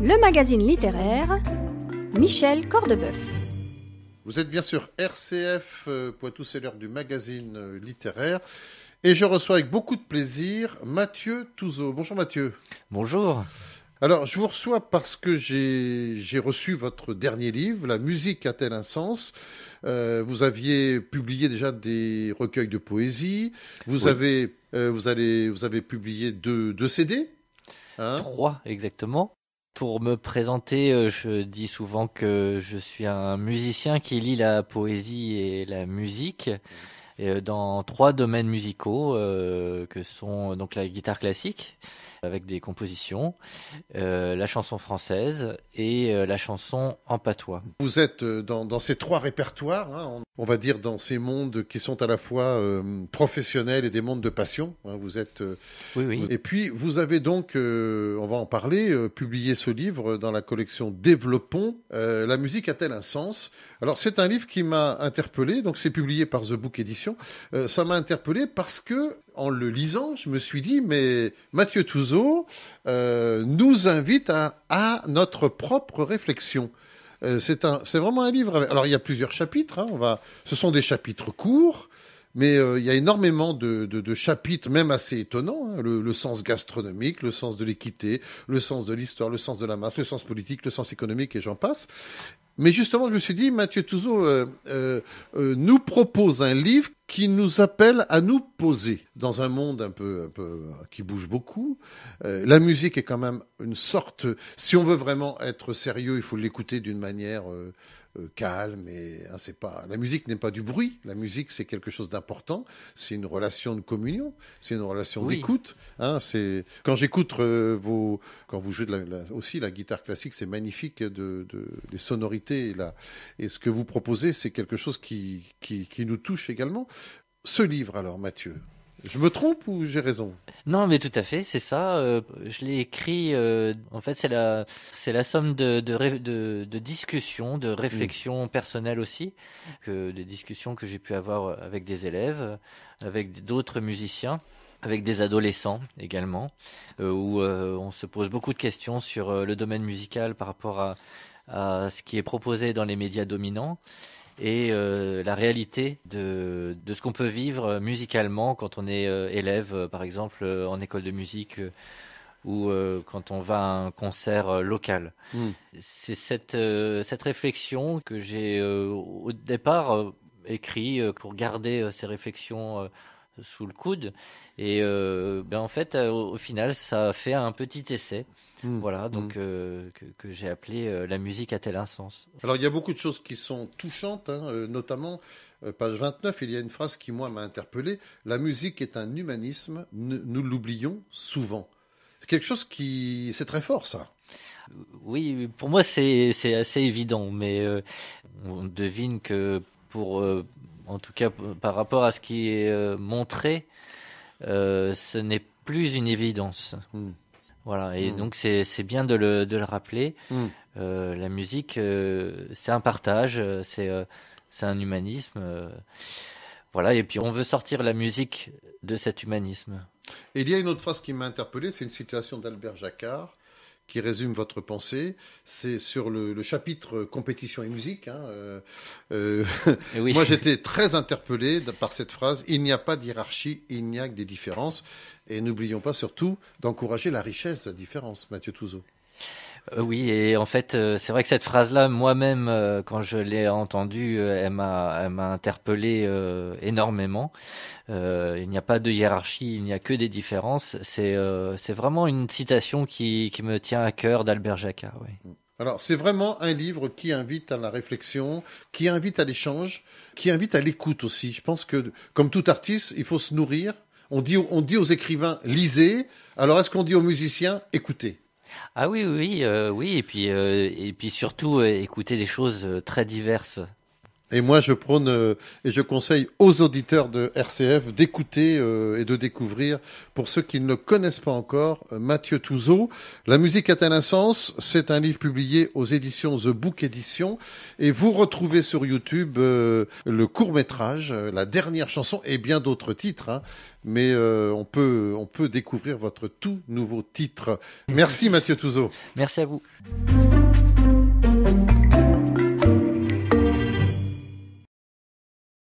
le magazine littéraire, Michel Cordebeuf. Vous êtes bien sûr RCF euh, Poitou, c'est l'heure du magazine euh, littéraire. Et je reçois avec beaucoup de plaisir Mathieu Touzeau. Bonjour Mathieu. Bonjour. Alors, je vous reçois parce que j'ai reçu votre dernier livre, La musique a-t-elle un sens euh, Vous aviez publié déjà des recueils de poésie. Vous, avez, vous, allez, vous avez publié deux, deux CD. Hein Trois, exactement pour me présenter, euh, je dis souvent que je suis un musicien qui lit la poésie et la musique mmh. euh, dans trois domaines musicaux euh, que sont donc la guitare classique, avec des compositions, euh, la chanson française et euh, la chanson en patois. Vous êtes euh, dans, dans ces trois répertoires, hein, on, va dire dans ces mondes qui sont à la fois euh, professionnels et des mondes de passion. Hein, vous êtes. oui, oui. et puis vous avez donc, on va en parler, publié ce livre dans la collection Développons. la musique a-t-elle un sens Alors c'est un livre qui m'a interpellé, donc c'est publié par The Book Edition. ça m'a interpellé parce que en le lisant, je me suis dit, mais Mathieu Touzeau euh, nous invite à, notre propre réflexion. Euh, c'est vraiment un livre. Alors, il y a plusieurs chapitres. Hein, on va, ce sont des chapitres courts. Mais euh, il y a énormément de, chapitres, même assez étonnants, hein. le, sens gastronomique, le sens de l'équité, le sens de l'histoire, le sens de la masse, le sens politique, le sens économique, et j'en passe. Mais justement, je me suis dit, Mathieu Touzeau euh, euh, nous propose un livre qui nous appelle à nous poser dans un monde un peu, qui bouge beaucoup. la musique est quand même une sorte, si on veut vraiment être sérieux, il faut l'écouter d'une manière euh, calme et c'est pas la musique n'est pas du bruit. La musique c'est quelque chose d'important. C'est une relation de communion, c'est une relation d'écoute. Hein, c'est quand j'écoute euh, vos quand vous jouez de aussi la guitare classique, c'est magnifique de, les sonorités et ce que vous proposez c'est quelque chose qui qui nous touche également. Ce livre alors Mathieu, je me trompe ou j'ai raison Non, mais tout à fait, c'est ça. Euh, je l'ai écrit. Euh, en fait, c'est la, c'est la somme de de, de, discussions, de réflexions personnelles aussi, que des discussions que j'ai pu avoir avec des élèves, avec d'autres musiciens avec des adolescents également, euh, où on se pose beaucoup de questions sur le domaine musical par rapport à, ce qui est proposé dans les médias dominants et euh, la réalité de, de ce qu'on peut vivre euh, musicalement quand on est euh, élève, par exemple, en école de musique ou quand on va à un concert local. Hmm. C'est cette, cette réflexion que j'ai au départ écrit pour garder ces réflexions sous le coude. Et euh, ben, en fait, euh, au, final, ça fait un petit essai. Hmm. Voilà, hmm. donc euh, que, j'ai appelé La musique a tel un sens Alors, il y a beaucoup de choses qui sont touchantes, hein, notamment page 29, il y a une phrase qui, moi, m'a interpellé. La musique est un humanisme, nous l'oublions souvent. C'est quelque chose qui. C'est très fort, ça. Oui, pour moi, c'est assez évident, mais on devine que pour en tout cas par rapport à ce qui est euh, montré, euh, ce n'est plus une évidence. Hmm. Voilà, et hmm. donc c'est bien de le, rappeler. Hmm. Euh, la musique, c'est un partage, c'est un humanisme. voilà, et puis on veut sortir la musique de cet humanisme. Et il y a une autre phrase qui m'a interpellé, c'est une citation d'Albert Jacquard qui résume votre pensée. C'est sur le, chapitre compétition et musique. Hein, euh, euh, eh moi, j'étais très interpellé par cette phrase. Il n'y a pas d'hierarchie, il n'y a que des différences. Et n'oublions pas surtout d'encourager la richesse de la différence, Mathieu Touzeau. Euh, oui, et en fait, euh, c'est vrai que cette phrase-là, moi-même, euh, quand je l'ai entendue, elle m'a, elle interpellé énormément. il n'y a pas de hiérarchie, il n'y a que des différences. C'est, vraiment une citation qui, me tient à cœur d'Albert Jacquard. Alors, c'est vraiment un livre qui invite à la réflexion, qui invite à l'échange, qui invite à l'écoute aussi. Je pense que, comme tout artiste, il faut se nourrir. On dit, on dit aux écrivains, lisez. Alors, est-ce qu'on dit aux musiciens, écoutez ah oui, oui, oui, euh, et puis euh, et puis surtout euh, écouter des choses très diverses. Et moi, je prône euh, et je conseille aux auditeurs de RCF d'écouter euh, et de découvrir, pour ceux qui ne le connaissent pas encore, euh, Mathieu Touzeau. La musique a-t-elle un sens C'est un livre publié aux éditions The Book Edition. Et vous retrouvez sur YouTube le court-métrage, la dernière chanson et bien d'autres titres. Hein. mais on, peut, on peut découvrir votre tout nouveau titre. Merci Mathieu Touzeau. Merci à vous.